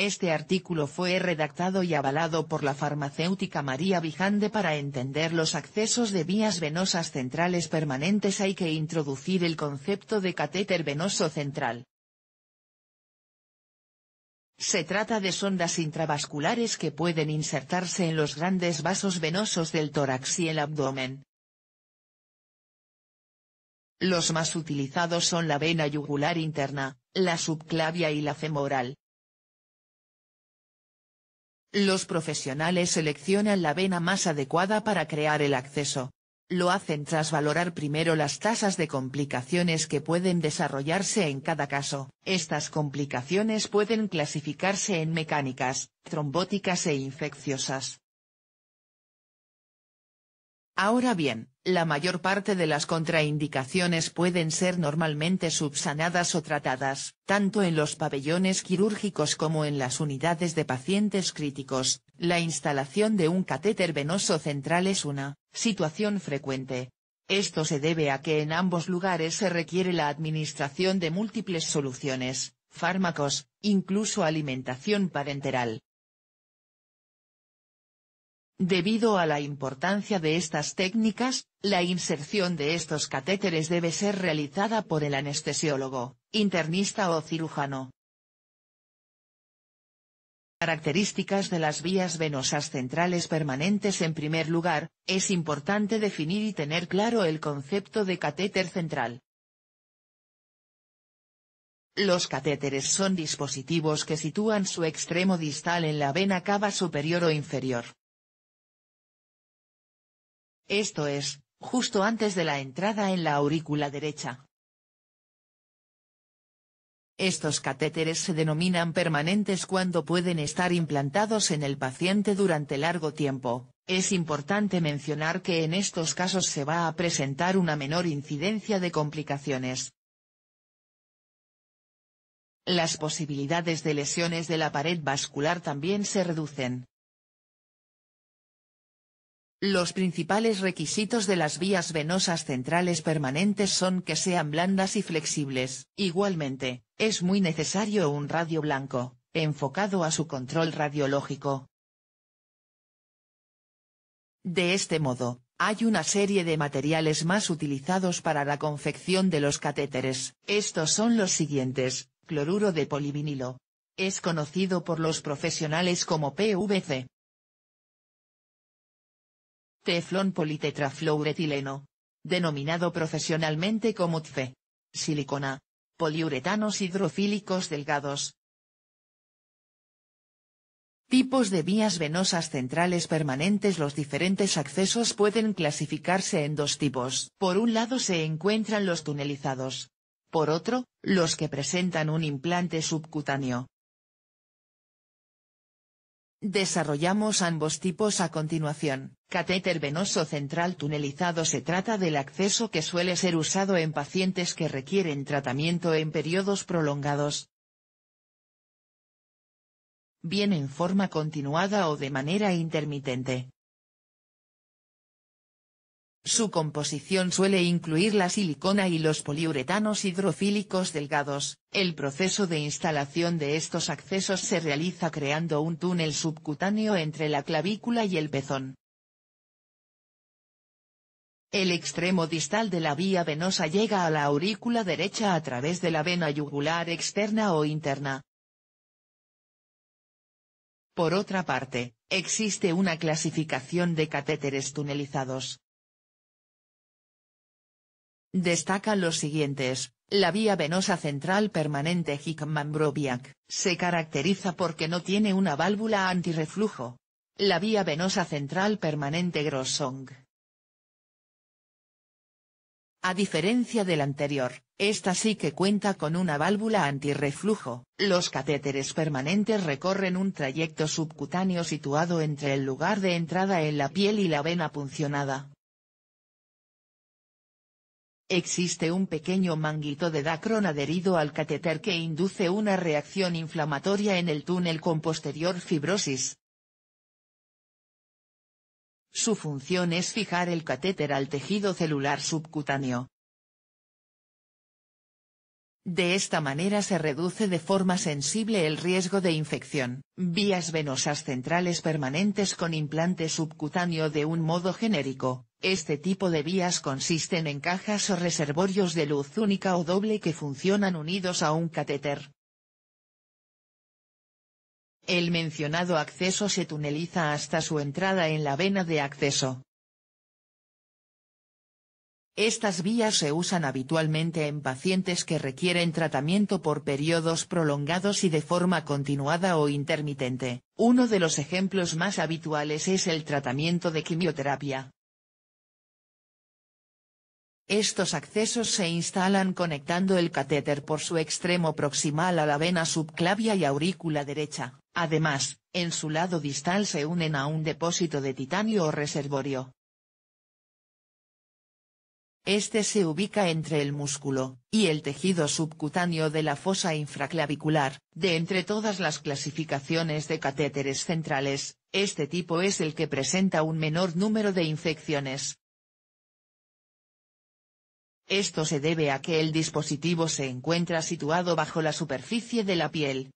Este artículo fue redactado y avalado por la farmacéutica María Vijande para entender los accesos de vías venosas centrales permanentes hay que introducir el concepto de catéter venoso central. Se trata de sondas intravasculares que pueden insertarse en los grandes vasos venosos del tórax y el abdomen. Los más utilizados son la vena yugular interna, la subclavia y la femoral. Los profesionales seleccionan la vena más adecuada para crear el acceso. Lo hacen tras valorar primero las tasas de complicaciones que pueden desarrollarse en cada caso. Estas complicaciones pueden clasificarse en mecánicas, trombóticas e infecciosas. Ahora bien, la mayor parte de las contraindicaciones pueden ser normalmente subsanadas o tratadas, tanto en los pabellones quirúrgicos como en las unidades de pacientes críticos. La instalación de un catéter venoso central es una situación frecuente. Esto se debe a que en ambos lugares se requiere la administración de múltiples soluciones, fármacos, incluso alimentación parenteral. Debido a la importancia de estas técnicas, la inserción de estos catéteres debe ser realizada por el anestesiólogo, internista o cirujano. Características de las vías venosas centrales permanentes En primer lugar, es importante definir y tener claro el concepto de catéter central. Los catéteres son dispositivos que sitúan su extremo distal en la vena cava superior o inferior, esto es, justo antes de la entrada en la aurícula derecha. Estos catéteres se denominan permanentes cuando pueden estar implantados en el paciente durante largo tiempo. Es importante mencionar que en estos casos se va a presentar una menor incidencia de complicaciones. Las posibilidades de lesiones de la pared vascular también se reducen, los principales requisitos de las vías venosas centrales permanentes son que sean blandas y flexibles. Igualmente, es muy necesario un radio blanco, enfocado a su control radiológico. De este modo, hay una serie de materiales más utilizados para la confección de los catéteres. Estos son los siguientes, cloruro de polivinilo. Es conocido por los profesionales como PVC, teflón politetrafluoretileno. Denominado profesionalmente como TFE. Silicona. Poliuretanos hidrofílicos delgados. Tipos de vías venosas centrales permanentes Los diferentes accesos pueden clasificarse en dos tipos. Por un lado se encuentran los tunelizados. Por otro, los que presentan un implante subcutáneo. Desarrollamos ambos tipos a continuación. Catéter venoso central tunelizado se trata del acceso que suele ser usado en pacientes que requieren tratamiento en periodos prolongados. Bien en forma continuada o de manera intermitente. Su composición suele incluir la silicona y los poliuretanos hidrofílicos delgados, el proceso de instalación de estos accesos se realiza creando un túnel subcutáneo entre la clavícula y el pezón. El extremo distal de la vía venosa llega a la aurícula derecha a través de la vena yugular externa o interna. Por otra parte, existe una clasificación de catéteres tunelizados, Destacan los siguientes, la vía venosa central permanente Hickman-Brobiak, se caracteriza porque no tiene una válvula antirreflujo. La vía venosa central permanente Grossong. A diferencia del anterior, esta sí que cuenta con una válvula antirreflujo, los catéteres permanentes recorren un trayecto subcutáneo situado entre el lugar de entrada en la piel y la vena puncionada. Existe un pequeño manguito de Dacron adherido al catéter que induce una reacción inflamatoria en el túnel con posterior fibrosis. Su función es fijar el catéter al tejido celular subcutáneo. De esta manera se reduce de forma sensible el riesgo de infección. Vías venosas centrales permanentes con implante subcutáneo de un modo genérico, este tipo de vías consisten en cajas o reservorios de luz única o doble que funcionan unidos a un catéter. El mencionado acceso se tuneliza hasta su entrada en la vena de acceso. Estas vías se usan habitualmente en pacientes que requieren tratamiento por periodos prolongados y de forma continuada o intermitente. Uno de los ejemplos más habituales es el tratamiento de quimioterapia. Estos accesos se instalan conectando el catéter por su extremo proximal a la vena subclavia y aurícula derecha, además, en su lado distal se unen a un depósito de titanio o reservorio. Este se ubica entre el músculo, y el tejido subcutáneo de la fosa infraclavicular. De entre todas las clasificaciones de catéteres centrales, este tipo es el que presenta un menor número de infecciones, esto se debe a que el dispositivo se encuentra situado bajo la superficie de la piel,